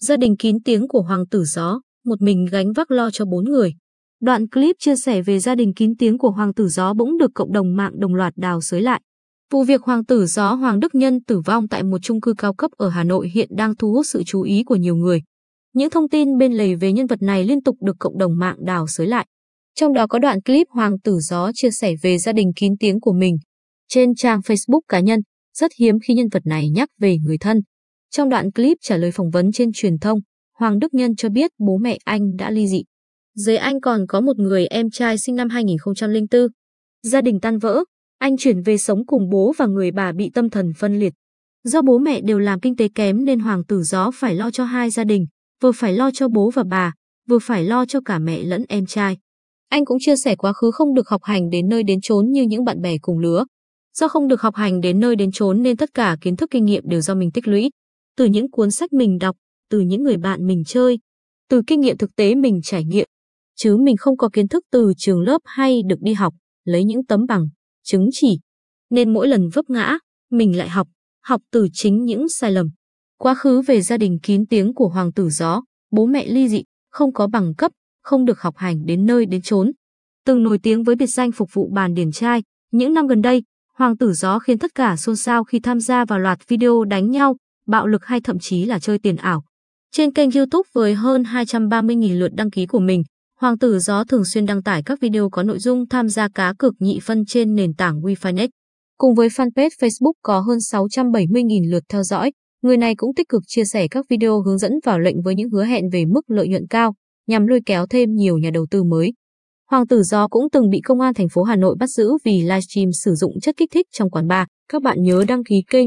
Gia đình kín tiếng của Hoàng tử Gió, một mình gánh vác lo cho bốn người. Đoạn clip chia sẻ về gia đình kín tiếng của Hoàng tử Gió bỗng được cộng đồng mạng đồng loạt đào sới lại. Vụ việc Hoàng tử Gió Hoàng Đức Nhân tử vong tại một chung cư cao cấp ở Hà Nội hiện đang thu hút sự chú ý của nhiều người. Những thông tin bên lề về nhân vật này liên tục được cộng đồng mạng đào sới lại. Trong đó có đoạn clip Hoàng tử Gió chia sẻ về gia đình kín tiếng của mình. Trên trang Facebook cá nhân, rất hiếm khi nhân vật này nhắc về người thân, trong đoạn clip trả lời phỏng vấn trên truyền thông, Hoàng Đức Nhân cho biết bố mẹ anh đã ly dị. Dưới anh còn có một người em trai sinh năm 2004. Gia đình tan vỡ, anh chuyển về sống cùng bố và người bà bị tâm thần phân liệt. Do bố mẹ đều làm kinh tế kém nên Hoàng Tử Gió phải lo cho hai gia đình, vừa phải lo cho bố và bà, vừa phải lo cho cả mẹ lẫn em trai. Anh cũng chia sẻ quá khứ không được học hành đến nơi đến chốn như những bạn bè cùng lứa. Do không được học hành đến nơi đến chốn nên tất cả kiến thức kinh nghiệm đều do mình tích lũy từ những cuốn sách mình đọc, từ những người bạn mình chơi, từ kinh nghiệm thực tế mình trải nghiệm. Chứ mình không có kiến thức từ trường lớp hay được đi học, lấy những tấm bằng, chứng chỉ. Nên mỗi lần vấp ngã, mình lại học, học từ chính những sai lầm. Quá khứ về gia đình kín tiếng của Hoàng tử Gió, bố mẹ ly dị, không có bằng cấp, không được học hành đến nơi đến chốn. Từng nổi tiếng với biệt danh phục vụ bàn điển trai, những năm gần đây, Hoàng tử Gió khiến tất cả xôn xao khi tham gia vào loạt video đánh nhau, bạo lực hay thậm chí là chơi tiền ảo. Trên kênh YouTube với hơn 230.000 lượt đăng ký của mình, Hoàng tử gió thường xuyên đăng tải các video có nội dung tham gia cá cược nhị phân trên nền tảng WeFinex. Cùng với fanpage Facebook có hơn 670.000 lượt theo dõi, người này cũng tích cực chia sẻ các video hướng dẫn vào lệnh với những hứa hẹn về mức lợi nhuận cao, nhằm lôi kéo thêm nhiều nhà đầu tư mới. Hoàng tử gió cũng từng bị công an thành phố Hà Nội bắt giữ vì livestream sử dụng chất kích thích trong quán bar. Các bạn nhớ đăng ký kênh